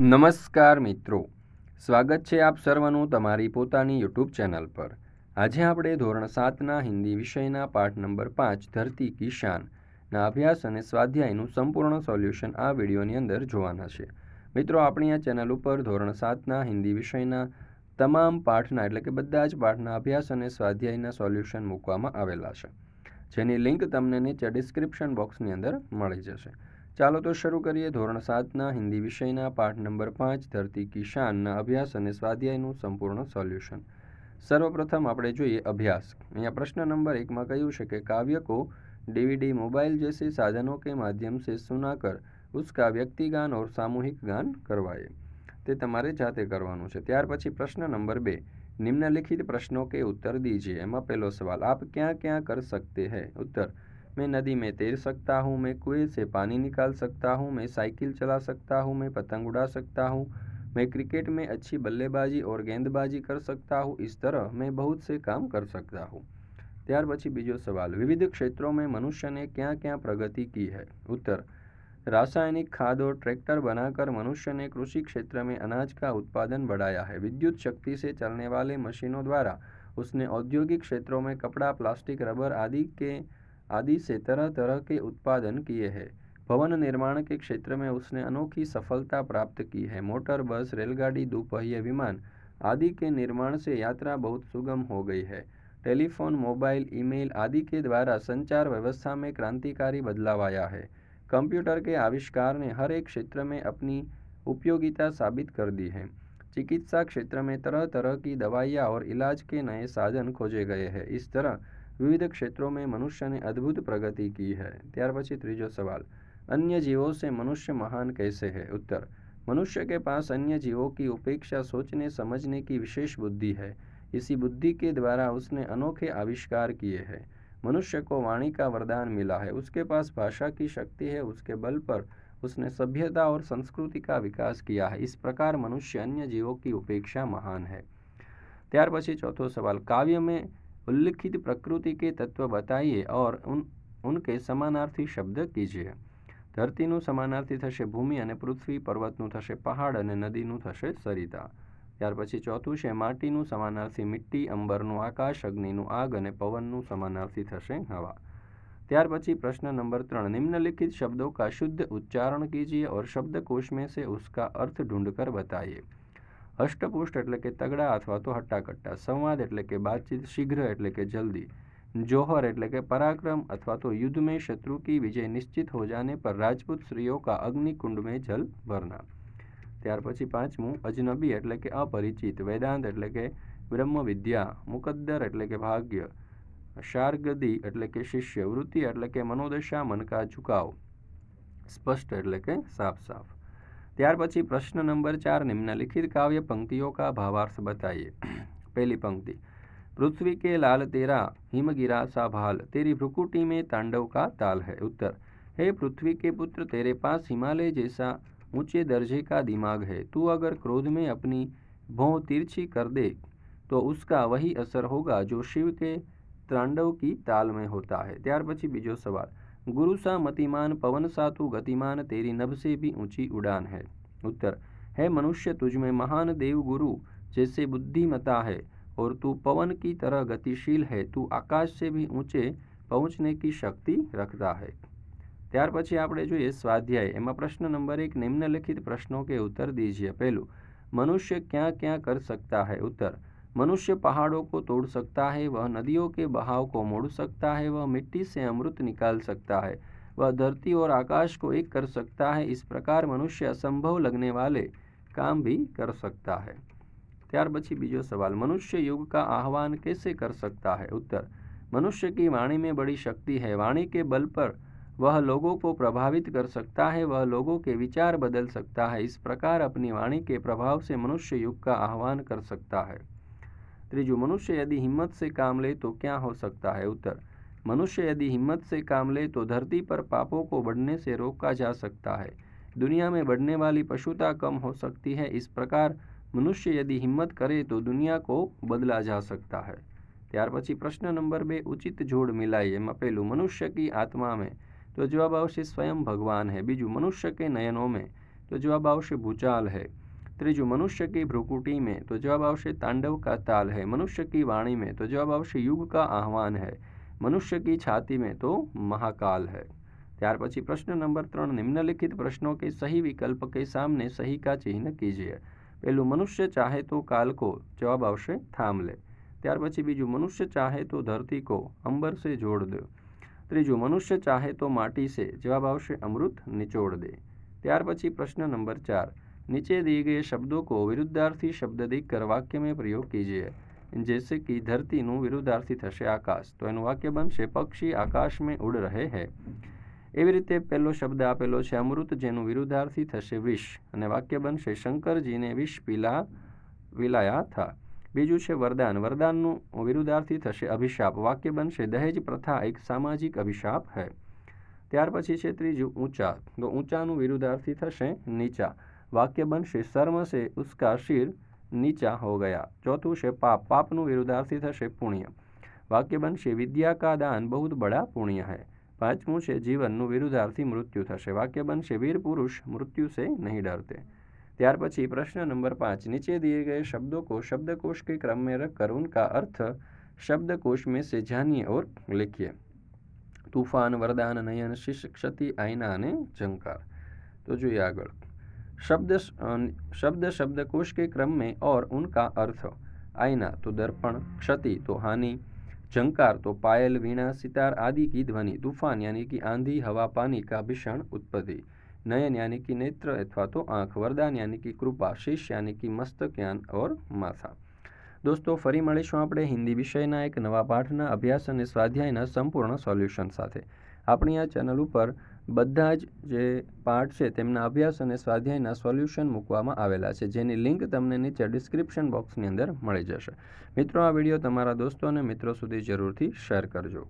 નમસ્કાર મિત્રો સ્વાગત છે આપ સર્વનું તમારી પોતાની યુટ્યુબ ચેનલ પર આજે આપણે ધોરણ સાતના હિન્દી વિષયના પાઠ નંબર પાંચ ધરતી કિશાનના અભ્યાસ અને સ્વાધ્યાયનું સંપૂર્ણ સોલ્યુશન આ વિડીયોની અંદર જોવાના છે મિત્રો આપણી આ ચેનલ ઉપર ધોરણ સાતના હિન્દી વિષયના તમામ પાઠના એટલે કે બધા જ પાઠના અભ્યાસ અને સ્વાધ્યાયના સોલ્યુશન મૂકવામાં આવેલા છે જેની લિંક તમને નીચે ડિસ્ક્રિપ્શન બોક્સની અંદર મળી જશે ચાલો તો શરૂ કરીએ ધોરણ સાતના હિન્દી વિષયના પાઠ નંબર પાંચ ધરતી કિશાનના અભ્યાસ અને સ્વાધ્યાયનું સંપૂર્ણ સોલ્યુશન સર્વપ્રથમ આપણે જોઈએ અભ્યાસ અહીંયા પ્રશ્ન નંબર એકમાં કહ્યું છે કે કાવ્યકો ડીવીડી મોબાઈલ જૈસે સાધનો કે માધ્યમ સે સુનાકર ઉસકા વ્યક્તિગાન ઓર સામૂહિક ગાન કરવાએ તે તમારે જાતે કરવાનું છે ત્યાર પછી પ્રશ્ન નંબર બે નિમ્નલિખિત પ્રશ્નો કે ઉત્તર દીજીએ એમાં પહેલો સવાલ આપ ક્યાં ક્યાં કર સકતે હૈ ઉત્તર मैं नदी में तैर सकता हूँ मैं कुएं से पानी निकाल सकता हूँ मैं साइकिल चला सकता हूँ मैं पतंग उड़ा सकता हूँ मैं क्रिकेट में अच्छी बल्लेबाजी और गेंदबाजी कर सकता हूँ इस तरह मैं बहुत से काम कर सकता हूँ त्यार बीजो सवाल विविध क्षेत्रों में मनुष्य ने क्या क्या प्रगति की है उत्तर रासायनिक खाद और ट्रैक्टर बनाकर मनुष्य ने कृषि क्षेत्र में अनाज का उत्पादन बढ़ाया है विद्युत शक्ति से चलने वाले मशीनों द्वारा उसने औद्योगिक क्षेत्रों में कपड़ा प्लास्टिक रबर आदि के आदि से तरह तरह के उत्पादन किए हैं भवन निर्माण के क्षेत्र में उसने अनोखी सफलता प्राप्त की है मोटर बस रेलगाड़ी दोपहिया विमान आदि के निर्माण से यात्रा बहुत सुगम हो गई है टेलीफोन मोबाइल ईमेल आदि के द्वारा संचार व्यवस्था में क्रांतिकारी बदलाव आया है कंप्यूटर के आविष्कार ने हर एक क्षेत्र में अपनी उपयोगिता साबित कर दी है चिकित्सा क्षेत्र में तरह तरह की दवाइयाँ और इलाज के नए साधन खोजे गए हैं इस तरह क्षेत्रों में मनुष्य ने अद्भुत प्रगति की है त्यार પછી तीजो सवाल अन्य जीवों से मनुष्य महान कैसे है उत्तर मनुष्य के पास अन्य जीवों की उपेक्षा सोचने समझने की विशेष बुद्धि है इसी बुद्धि के द्वारा उसने अनोखे आविष्कार किए हैं मनुष्य को वाणी का वरदान मिला है उसके पास भाषा की शक्ति है उसके बल पर उसने सभ्यता और संस्कृति का विकास किया है इस प्रकार मनुष्य अन्य जीवों की उपेक्षा महान है त्यार પછી चौथो सवाल काव्य में उल्लिखित प्रकृति के तत्व बताइए और उन उनके સમાનાર્થી શબ્દ કીજીએ ધરતીનું સમાનાર્થી થશે ભૂમિ અને પૃથ્વી પર્વતનું થશે પહાડ અને નદીનું થશે સરિતા ત્યાર પછી ચોથું છે માટીનું સમાનાર્થી મિટ્ટી અંબરનું આકાશ અગ્નિનું આગ અને પવનનું સમાનાર્થી થશે હવા ત્યાર પછી પ્રશ્ન નંબર ત્રણ નિમ્નલિખિત શબ્દો કા શુદ્ધ ઉચ્ચારણ કીજીએ ઓર શબ્દકોશ में से उसका अर्थ ढूंढकर बताइए अष्टपुष्ट એટલે કે તગડા અથવા તો હટ્ટાકટ્ટા સંવાદ એટલે કે વાતચીત શિઘ્ર એટલે કે જલ્દી જોહર એટલે કે પરાક્રમ અથવા તો યુદ્ધ મે શત્રુ કી વિજય નિશ્ચિત હો જانے પર રાજપૂત સૂર્યો કા અગ્નિ કુંડ મે જલ ભરના ત્યાર પછી પાંચમું અજ્ઞબી એટલે કે അപરિચિત વેદાંત એટલે કે બ્રહ્મ વિદ્યા મુકદ્દર એટલે કે ભાગ્ય શાર્ગધી એટલે કે શિષ્ય વૃત્તિ એટલે કે મનોદશા મન કા ઝુકાવ સ્પષ્ટ એટલે કે સાફ સાફ त्यार पी प्रश्न नंबर चार निम्नलिखित काव्य पंक्तियों का भावार्थ बताइए पहली पंक्ति पृथ्वी के लाल तेरा हिमगिरा सा भाल तेरी भ्रुकुटी में तांडव का ताल है उत्तर हे पृथ्वी के पुत्र तेरे पास हिमालय जैसा ऊंचे दर्जे का दिमाग है तू अगर क्रोध में अपनी भौं तिरछी कर दे तो उसका वही असर होगा जो शिव के तांडव की ताल में होता है त्यार पी बीजो सवाल गुरु सा मतिमान पवन सा तू गतिमान तेरी नभ से भी ऊंची उड़ान है उत्तर है मनुष्य तुझ में महान देव गुरु जैसे बुद्धिमता है और तू पवन की तरह गतिशील है तू आकाश से भी ऊंचे पहुंचने की शक्ति रखता है त्यार पी आप जो ये स्वाध्याय एम प्रश्न नंबर एक निम्नलिखित प्रश्नों के उत्तर दीजिए पहलू मनुष्य क्या क्या कर सकता है उत्तर मनुष्य पहाड़ों को तोड़ सकता है वह नदियों के बहाव को मोड़ सकता है वह मिट्टी से अमृत निकाल सकता है वह धरती और आकाश को एक कर सकता है इस प्रकार मनुष्य असंभव लगने वाले काम भी कर सकता है त्यार પછી बीजो सवाल मनुष्य युग का आह्वान कैसे कर सकता है उत्तर मनुष्य की वाणी में बड़ी शक्ति है वाणी के बल पर वह लोगों को प्रभावित कर सकता है वह लोगों के विचार बदल सकता है इस प्रकार अपनी वाणी के प्रभाव से मनुष्य युग का आह्वान कर सकता है त्रिजु मनुष्य यदि हिम्मत से काम ले तो क्या हो सकता है उत्तर मनुष्य यदि हिम्मत से काम ले तो धरती पर पापों को बढ़ने से रोका जा सकता है दुनिया में बढ़ने वाली पशुता कम हो सकती है इस प्रकार मनुष्य यदि हिम्मत करे तो दुनिया को बदला जा सकता है त्यार पी प्रश्न नंबर बे उचित जोड़ मिलाइए मपेलू मनुष्य की आत्मा में तो जवाब अवश्य स्वयं भगवान है बीजू मनुष्य के नयनों में तो जवाब अवश्य भूचाल है तीजु मनुष्य की भ्रुकुटी में तो जवाब आवश्यक तांडव का ताल है मनुष्य की वाणी में तो जवाब आवश्यक युग का आह्वान है मनुष्य की छाती में तो महाकाल है त्यार पी प्रश्न नंबर त्र निम्नलिखित प्रश्नों के सही विकल्प के सामने सही का चिन्ह कीजिए पहलू मनुष्य चाहे तो काल को जवाब आवश्य थाम ले त्यार पी बीज मनुष्य चाहे तो धरती को अंबर से जोड़ दो तीजु मनुष्य चाहे तो माटी से जवाब आवश्य अमृत निचोड़ दे त्यार प्रश्न नंबर चार नीचे दिए गए शब्दों को विरुद्धार्थी शब्द देखकर वाक्य में प्रयोग कीजिए जैसे कि ધરતીનું વિરુદ્ધાર્થી થશે આકાશ તો એનું વાક્ય બનશે પક્ષી આકાશમાં ઉડ રહે હે એવી રીતે પહેલો શબ્દ આપેલો છે અમૃત જેનું વિરુદ્ધાર્થી થશે વિષ અને વાક્ય બનશે શંકરજીને વિષ પીલા વિલાયા થા બીજું છે વરદાન વરદાનનું વિરુદ્ધાર્થી થશે અભિશાપ વાક્ય બનશે દહેજ પ્રથા એક સામાજિક અભિશાપ હૈ ત્યાર પછી છે ત્રીજું ઊંચા તો ઊંચાનું વિરુદ્ધાર્થી થશે નીચા वाक्यवंश सर्म से उसका शीर नीचा हो गया चौथु से पाप पापनु विरुद्धार्थी थे पुण्य वाक्यवंश विद्या का दान बहुत बड़ा पुण्य है पांचवू से जीवन विरुद्धार्थी मृत्यु थे वाक्यवंश वीर पुरुष मृत्यु से नहीं डरते त्यार पी प्रश्न नंबर पाँच नीचे दिए गए शब्दों को शब्दकोश के क्रम में रखकर उनका अर्थ शब्दकोश में से जानिए और लिखिए तूफान वरदान नयन शिष्य क्षति आईना ने झंकार तो जो आग शब्द शब्द शब्दकोश के क्रम में और उनका अर्थ आईना तो दर्पण क्षति तो हानि झंकार तो पायल वीणा सितार आदि की ध्वनि तूफान यानी कि आंधी हवा पानी का भीषण उत्पत्ति नयन यानी कि नेत्र अथवा तो आँख वरदान यानी कि कृपा શીશ यानी कि મસ્તક યાન और माथा दोस्तों फरी મળીશું आप हिंदी विषय एक नवा पाठना अभ्यास અને સ્વાધ્યાયના સંપૂર્ણ સોલ્યુશન સાથે આપણી આ ચેનલ ઉપર બધા જ જે પાઠ છે તેમના અભ્યાસ અને સ્વાધ્યાયના સોલ્યુશન મૂકવામાં આવેલા છે જેની લિંક તમને નીચે ડિસ્ક્રિપ્શન બોક્સની અંદર મળી જશે મિત્રો આ વિડીયો તમારા દોસ્તો અને મિત્રો સુધી જરૂરથી શેર કરજો